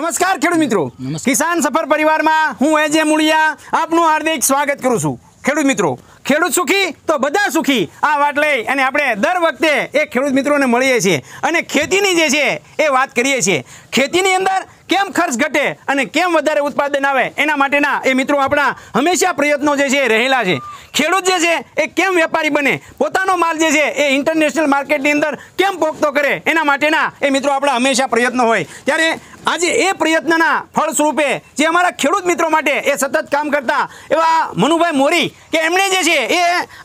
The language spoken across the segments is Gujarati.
નમસ્કાર ખેડૂત મિત્રો કિસાન સફર પરિવારમાં હું એજ એ મૂળિયા આપનું હાર્દિક સ્વાગત કરું છું ખેડૂત મિત્રો ખેડૂત સુખી તો બધા સુખી આ વાત લઈ અને આપણે દર વખતે એ ખેડૂત મિત્રોને મળીએ છીએ અને ખેતીની જે છે એ વાત કરીએ છીએ ખેતીની અંદર કેમ ખર્ચ ઘટે અને કેમ વધારે ઉત્પાદન આવે એના માટેના એ મિત્રો આપણા હંમેશા પ્રયત્નો જે છે રહેલા છે ખેડૂત જે છે એ કેમ વેપારી બને પોતાનો માલ જે છે એ ઇન્ટરનેશનલ માર્કેટની અંદર કેમ પોખતો કરે એના માટેના એ મિત્રો આપણા હંમેશા પ્રયત્નો હોય ત્યારે આજે એ પ્રયત્નના ફળસ્વરૂપે જે અમારા ખેડૂત મિત્રો માટે એ સતત કામ કરતા એવા મનુભાઈ મોરી કે એમણે જે છે એ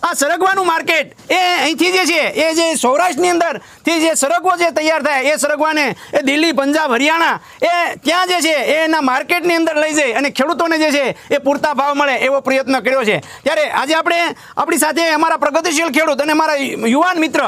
આ સરગવાનું માર્કેટ એ અહીંથી જે છે એ જે સૌરાષ્ટ્રની અંદરથી જે સરગવો જે તૈયાર થાય એ સરગવાને એ દિલ્હી પંજાબ હરિયાણા એ ત્યાં જે છે એના માર્કેટની અંદર લઈ જાય અને ખેડૂતોને જે છે એ પૂરતા ભાવ મળે એવો પ્રયત્ન કર્યો છે ત્યારે આજે આપણે આપણી સાથે અમારા પ્રગતિશીલ ખેડૂત અને અમારા યુવાન મિત્ર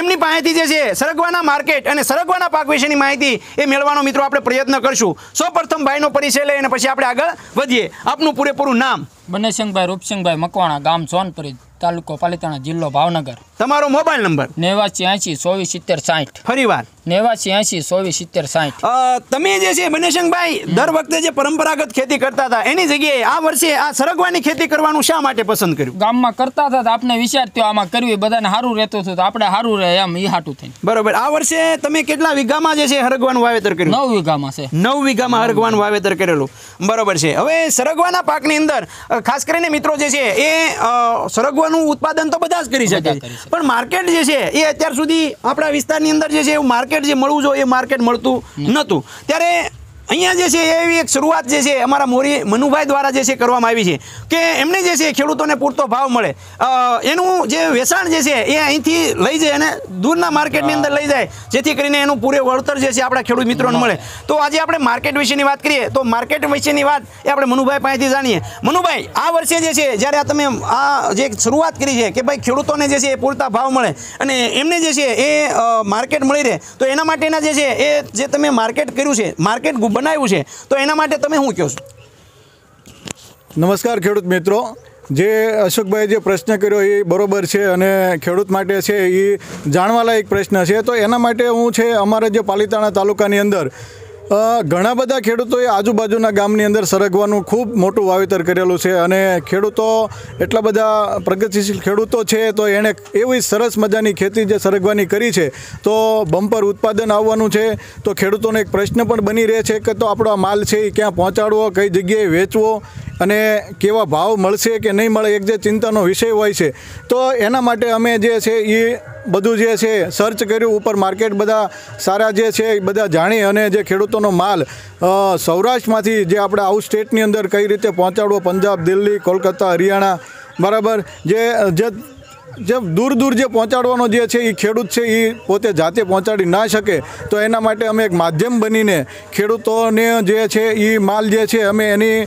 એમની પાસેથી જે છે સરગવાના માર્કેટ અને સરગવાના પાક વિશેની માહિતી એ મેળવવાનો મિત્રો આપણે પ્રયત્ન પ્રયત્ન કરશું સૌ પ્રથમ ભાઈનો પરિચય લઈને પછી આપણે આગળ વધીએ આપનું પૂરેપૂરું નામ બનેશંગભાઈ રૂપસિંહભાઈ મકવાણા ગામ સોનપુરી તાલુકો પાલિતાણા જિલ્લો ભાવનગર તમારો મોબાઈલ નંબર નેવાસી એસી ચોવીસ સિત્તેર સાઠ ફરી વાર નેવાસી એસી ચોવીસ સિત્તેર સાઠ તમે જે છે બનેશંગભાઈ દર વખતે જે પરંપરાગત ખેતી કરતા હતા એની જગ્યાએ આ વર્ષે આ સરગવાની ખેતી કરવાનું શા માટે પસંદ કર્યું ગામમાં કરતા હતા આપને વિચાર થયો આમાં કરવી બધાને સારું રહેતું હતું તો આપણે સારું રહે એમ એ હાટું થઈને બરોબર આ વર્ષે તમે કેટલા વીઘામાં જે છે હરગવાનું વાવેતર કર્યું નવ વીઘામાં છે નવ વીઘામાં હરગવાનું વાવેતર કરેલું બરોબર છે હવે સરગવાના પાકની અંદર ખાસ કરીને મિત્રો જે છે એ સરગવાનું ઉત્પાદન તો બધા જ કરી શકે પણ માર્કેટ જે છે એ અત્યાર સુધી આપણા વિસ્તારની અંદર જે છે એવું માર્કેટ જે મળવું જોઈએ એ માર્કેટ મળતું નહોતું ત્યારે અહીંયા જે છે એવી એક શરૂઆત જે છે અમારા મોરી મનુભાઈ દ્વારા જે છે કરવામાં આવી છે કે એમને જે છે ખેડૂતોને પૂરતો ભાવ મળે એનું જે વેચાણ જે છે એ અહીંથી લઈ જાય અને દૂરના માર્કેટની અંદર લઈ જાય જેથી કરીને એનું પૂરે વળતર જે છે આપણા ખેડૂત મિત્રોને મળે તો આજે આપણે માર્કેટ વિશેની વાત કરીએ તો માર્કેટ વિશેની વાત એ આપણે મનુભાઈ પાસેથી જાણીએ મનુભાઈ આ વર્ષે જે છે જ્યારે આ તમે આ જે શરૂઆત કરી છે કે ભાઈ ખેડૂતોને જે છે એ પૂરતા ભાવ મળે અને એમને જે છે એ માર્કેટ મળી રહે તો એના માટેના જે છે એ જે તમે માર્કેટ કર્યું છે માર્કેટ બનાવ્યું છે તો એના માટે તમે શું કહો છો નમસ્કાર ખેડૂત મિત્રો જે અશોકભાઈ જે પ્રશ્ન કર્યો એ બરોબર છે અને ખેડૂત માટે છે એ જાણવાલાયક પ્રશ્ન છે તો એના માટે હું છે અમારા જે પાલિતાણા તાલુકાની અંદર ઘણા બધા ખેડૂતોએ આજુબાજુના ગામની અંદર સરગવાનું ખૂબ મોટું વાવેતર કરેલું છે અને ખેડૂતો એટલા બધા પ્રગતિશીલ ખેડૂતો છે તો એણે એવી સરસ મજાની ખેતી જે સરગવાની કરી છે તો બમ્પર ઉત્પાદન આવવાનું છે તો ખેડૂતોને એક પ્રશ્ન પણ બની રહે છે કે તો આપણો માલ છે એ ક્યાં પહોંચાડવો કઈ જગ્યાએ વેચવો અને કેવા ભાવ મળશે કે નહીં મળે એક જે ચિંતાનો વિષય હોય છે તો એના માટે અમે જે છે એ બધું જે છે સર્ચ કર્યું ઉપર માર્કેટ બધા સારા જે છે એ બધા જાણી અને જે ખેડૂતોનો માલ સૌરાષ્ટ્રમાંથી જે આપણે આઉટ સ્ટેટની અંદર કઈ રીતે પહોંચાડવો પંજાબ દિલ્હી કોલકાતા હરિયાણા બરાબર જે જે જે દૂર દૂર જે પહોંચાડવાનો જે છે એ ખેડૂત છે એ પોતે જાતે પહોંચાડી ના શકે તો એના માટે અમે એક માધ્યમ બનીને ખેડૂતોને જે છે એ માલ જે છે અમે એની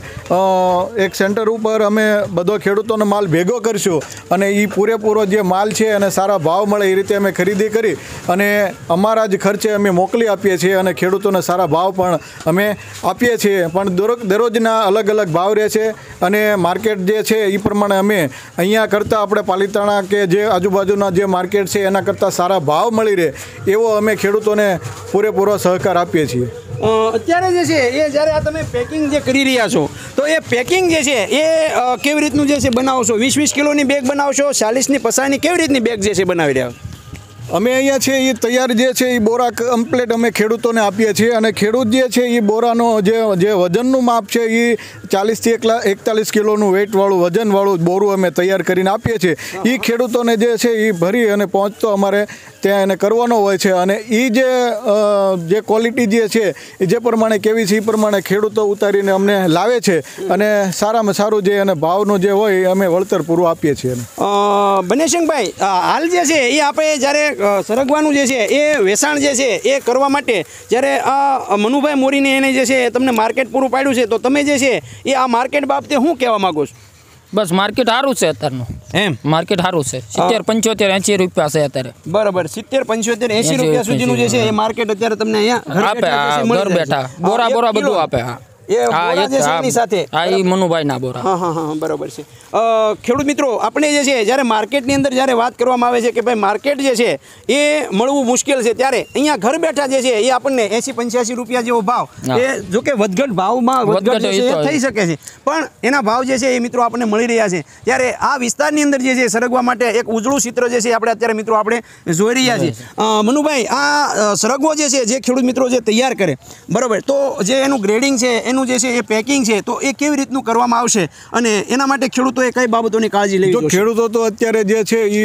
એક સેન્ટર ઉપર અમે બધો ખેડૂતોનો માલ ભેગો કરશું અને એ પૂરેપૂરો જે માલ છે અને સારા ભાવ મળે એ રીતે અમે ખરીદી કરી અને અમારા જ ખર્ચે અમે મોકલી આપીએ છીએ અને ખેડૂતોને સારા ભાવ પણ અમે આપીએ છીએ પણ દરરોજ દરરોજના અલગ અલગ ભાવ રહે છે અને માર્કેટ જે છે એ પ્રમાણે અમે અહીંયા કરતાં આપણે પાલિતાણા કે છે જે આજુબાજુના જે માર્કેટ છે એના કરતાં સારા ભાવ મળી રહે એવો અમે ખેડૂતોને પૂરેપૂરો સહકાર આપીએ છીએ અત્યારે જે છે એ જ્યારે આ તમે પેકિંગ જે કરી રહ્યા છો તો એ પેકિંગ જે છે એ કેવી રીતનું જે છે બનાવશો વીસ વીસ કિલોની બેગ બનાવશો ચાલીસની પચાસની કેવી રીતની બેગ જે છે બનાવી રહ્યા અમે અહીંયા છે એ તૈયાર જે છે એ બોરા કમ્પ્લેટ અમે ખેડૂતોને આપીએ છીએ અને ખેડૂત જે છે એ બોરાનો જે જે વજનનું માપ છે એ ચાલીસથી એકલા એકતાલીસ કિલોનું વેઇટવાળું વજનવાળું બોરું અમે તૈયાર કરીને આપીએ છીએ એ ખેડૂતોને જે છે એ ભરી અને પહોંચતો અમારે ત્યાં એને કરવાનો હોય છે અને એ જે જે ક્વોલિટી જે છે એ જે પ્રમાણે કેવી છે એ પ્રમાણે ખેડૂતો ઉતારીને અમને લાવે છે અને સારામાં સારું જે અને ભાવનું જે હોય એ અમે વળતર પૂરું આપીએ છીએ બનેશંગભાઈ હાલ જે છે એ આપણે જ્યારે સરગવાનું જે છે એ વેસાણ જે છે એ કરવા માટે જ્યારે આ મનુભાઈ મોરીને એને જે છે તમને માર્કેટ પૂરું પાડ્યું છે તો તમે જે છે એ આ માર્કેટ બાબતે હું કહેવા માગો છો બસ માર્કેટ સારું છે અત્યારનું એમ માર્કેટ સારું છે સિત્તેર પંચોતેર એસી રૂપિયા છે અત્યારે બરાબર સિત્તેર પંચોતેર એસી રૂપિયા સુધીનું જે છે એ માર્કેટ અત્યારે તમને અહીંયા આપે ઘર બેઠા બોરા બોરા બધું આપે હા એ સાથે હા આપણે જે છે જ્યારે માર્કેટની અંદર જ્યારે વાત કરવામાં આવે છે કે ભાઈ માર્કેટ જે છે એ મળવું મુશ્કેલ છે ત્યારે અહીંયા ઘર બેઠા જે છે એ આપણને એસી પંચ્યાસી રૂપિયા જેવો ભાવ એ જો વધઘટ ભાવમાં વધઘટ જે થઈ શકે છે પણ એના ભાવ જે છે એ મિત્રો આપણને મળી રહ્યા છે ત્યારે આ વિસ્તારની અંદર જે છે સરગવા માટે એક ઉજળું ચિત્ર જે છે આપણે અત્યારે મિત્રો આપણે જોઈ રહ્યા છે મનુભાઈ આ સરગવો જે છે જે ખેડૂત મિત્રો જે તૈયાર કરે બરોબર તો જે એનું ગ્રેડિંગ છે એનું એનું જે છે એ પેકિંગ છે તો એ કેવી રીતનું કરવામાં આવશે અને એના માટે ખેડૂતોએ કઈ બાબતોની કાળજી લેવી જો ખેડૂતો તો અત્યારે જે છે એ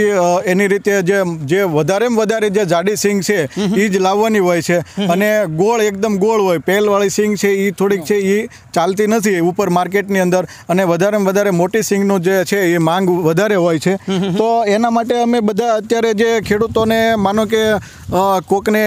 એની રીતે જે જે વધારેમાં વધારે જે જાડી સિંગ છે એ જ લાવવાની હોય છે અને ગોળ એકદમ ગોળ હોય પહેલવાળી સિંગ છે એ થોડીક છે એ ચાલતી નથી ઉપર માર્કેટની અંદર અને વધારેમાં વધારે મોટી સિંગનું જે છે એ માંગ વધારે હોય છે તો એના માટે અમે બધા અત્યારે જે ખેડૂતોને માનો કે કોકને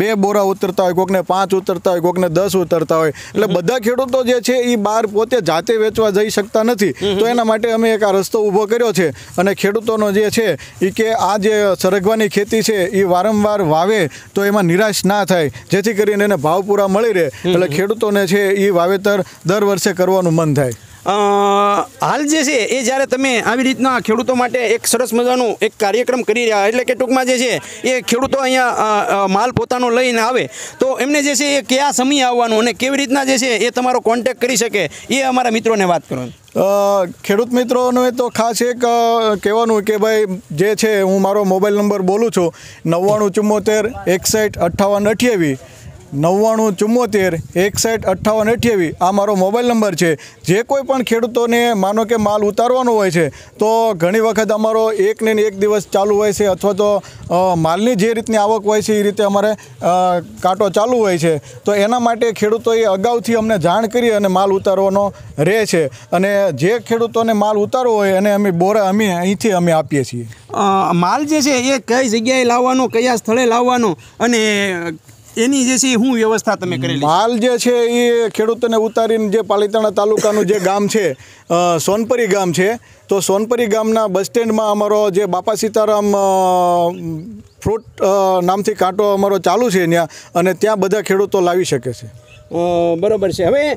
બે બોરા ઉતરતા હોય કોકને પાંચ ઉતરતા હોય કોકને દસ ઉતરતા હોય એટલે બધા ખેડૂતો જે છે એ બહાર પોતે જાતે વેચવા જઈ શકતા નથી તો એના માટે અમે એક આ રસ્તો ઊભો કર્યો છે અને ખેડૂતોનો જે છે એ કે આ જે સરગવાની ખેતી છે એ વારંવાર વાવે તો એમાં નિરાશ ના થાય જેથી કરીને એને ભાવ પૂરા મળી રહે એટલે ખેડૂતોને છે એ વાવેતર દર વર્ષે કરવાનું મન થાય હાલ જે છે એ જ્યારે તમે આવી રીતના ખેડૂતો માટે એક સરસ મજાનું એક કાર્યક્રમ કરી રહ્યા એટલે કે ટૂંકમાં જે છે એ ખેડૂતો અહીંયા માલ પોતાનો લઈને આવે તો એમને જે છે એ કયા સમયે આવવાનું અને કેવી રીતના જે છે એ તમારો કોન્ટેક કરી શકે એ અમારા મિત્રોને વાત કરો ખેડૂત મિત્રોને તો ખાસ એક કહેવાનું કે ભાઈ જે છે હું મારો મોબાઈલ નંબર બોલું છું નવ્વાણું ચુમ્મોતેર એકસઠ અઠ્ઠાવન અઠ્યાવીસ નવ્વાણું ચુમ્મોતેર એકસઠ અઠ્ઠાવન અઠ્યાવીસ આ મારો મોબાઈલ નંબર છે જે કોઈ પણ ખેડૂતોને માનો કે માલ ઉતારવાનો હોય છે તો ઘણી વખત અમારો એકને એક દિવસ ચાલુ હોય છે અથવા તો માલની જે રીતની આવક હોય છે એ રીતે અમારે કાંટો ચાલુ હોય છે તો એના માટે ખેડૂતોએ અગાઉથી અમને જાણ કરી અને માલ ઉતારવાનો રહે છે અને જે ખેડૂતોને માલ ઉતારવો હોય અને અમે બોરા અમે અહીંથી અમે આપીએ છીએ માલ જે છે એ કઈ જગ્યાએ લાવવાનો કયા સ્થળે લાવવાનો અને એની જે છે શું વ્યવસ્થા તમે કરી માલ જે છે એ ખેડૂતોને ઉતારીને જે પાલિતાણા તાલુકાનું જે ગામ છે સોનપરી ગામ છે તો સોનપરી ગામના બસ સ્ટેન્ડમાં અમારો જે બાપા સીતારામ ફ્રૂટ નામથી કાંટો અમારો ચાલુ છે ત્યાં અને ત્યાં બધા ખેડૂતો લાવી શકે છે બરાબર છે હવે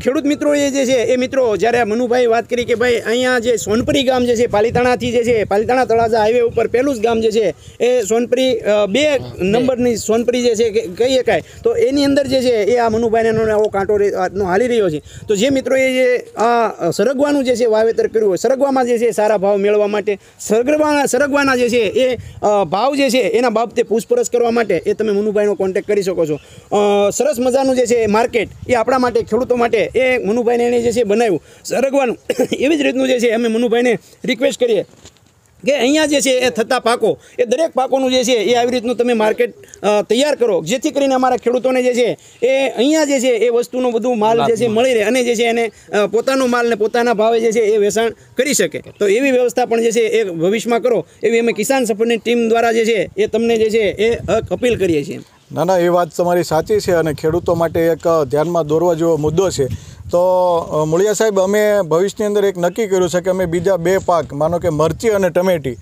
ખેડૂત મિત્રોએ જે છે એ મિત્રો જ્યારે મનુભાઈ વાત કરી કે ભાઈ અહીંયા જે સોનપરી ગામ જે છે પાલીતાણાથી જે છે પાલીતાણા તળાજા હાઈવે ઉપર પહેલું જ ગામ જે છે એ સોનપરી બે નંબરની સોનપરી જે છે કહી શકાય તો એની અંદર જે છે એ આ મનુભાઈને આવો કાંટો હાલી રહ્યો છે તો જે મિત્રોએ જે આ સરગવાનું જે છે વાવેતર કર્યું હોય સરગવામાં જે છે સારા ભાવ મેળવવા માટે સરગવાના સરગવાના જે છે એ ભાવ જે છે એના બાબતે પૂછપરછ કરવા માટે એ તમે મનુભાઈનો કોન્ટેક્ટ કરી શકો છો સરસ મજાનું જે છે એ માર્કેટ એ આપણા માટે ખેડૂતો માટે એ મનુભાઈને એણે જે છે બનાવ્યું સરગવાનું એવી જ રીતનું જે છે અમે મનુભાઈને રિક્વેસ્ટ કરીએ કે અહીંયા જે છે એ થતા પાકો એ દરેક પાકોનું જે છે એ આવી રીતનું તમે માર્કેટ તૈયાર કરો જેથી કરીને અમારા ખેડૂતોને જે છે એ અહીંયા જે છે એ વસ્તુનો બધું માલ જે છે મળી રહે અને જે છે એને પોતાનો માલ ને પોતાના ભાવે જે છે એ વેચાણ કરી શકે તો એવી વ્યવસ્થા પણ જે છે એ ભવિષ્યમાં કરો એવી અમે કિસાન સફળની ટીમ દ્વારા જે છે એ તમને જે છે એ અપીલ કરીએ છીએ ના ના એ વાત તમારી સાચી છે અને ખેડૂતો માટે એક ધ્યાનમાં દોરવા જેવો મુદ્દો છે તો મૂળિયા સાહેબ અમે ભવિષ્યની અંદર એક નક્કી કર્યું છે કે અમે બીજા બે પાક માનો કે મરચી અને ટમેટી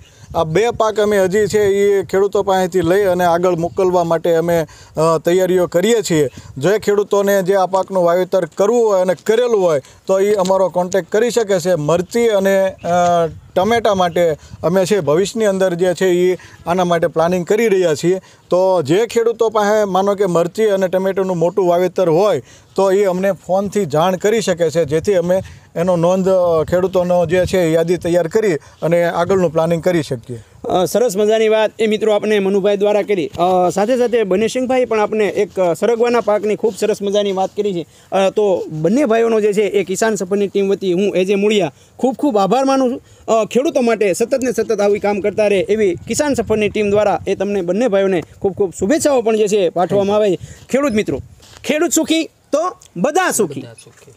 આ બે પાક અમે હજી છે એ ખેડૂતો પાસેથી લઈ અને આગળ મોકલવા માટે અમે તૈયારીઓ કરીએ છીએ જે ખેડૂતોને જે આ પાકનું વાવેતર કરવું હોય અને કરેલું હોય તો એ અમારો કોન્ટેક કરી શકે છે મરચી અને ટમેટા માટે અમે છે ભવિષ્યની અંદર જે છે એ આના માટે પ્લાનિંગ કરી રહ્યા છીએ તો જે ખેડૂતો પાસે માનો કે મરચી અને ટમેટોનું મોટું વાવેતર હોય તો એ અમને ફોનથી જાણ કરી શકે છે જેથી અમે એનો નોંધ ખેડૂતોનો જે છે યાદી તૈયાર કરી અને આગળનું પ્લાનિંગ કરી શકીએ સરસ મજાની વાત એ મિત્રો આપણે મનુભાઈ દ્વારા કરી સાથે સાથે બંને સિંહભાઈ પણ આપણે એક સરગવાના પાકની ખૂબ સરસ મજાની વાત કરી છે તો બંને ભાઈઓનો જે છે એ કિસાન સફરની ટીમ વતી હું એ જે મૂળિયા ખૂબ ખૂબ આભાર માનું છું ખેડૂતો માટે સતત ને સતત આવી કામ કરતા રહે એવી કિસાન સફરની ટીમ દ્વારા એ તમને બંને ભાઈઓને ખૂબ ખૂબ શુભેચ્છાઓ પણ જે છે પાઠવવામાં આવે છે ખેડૂત મિત્રો ખેડૂત સુખી તો બધા સુખી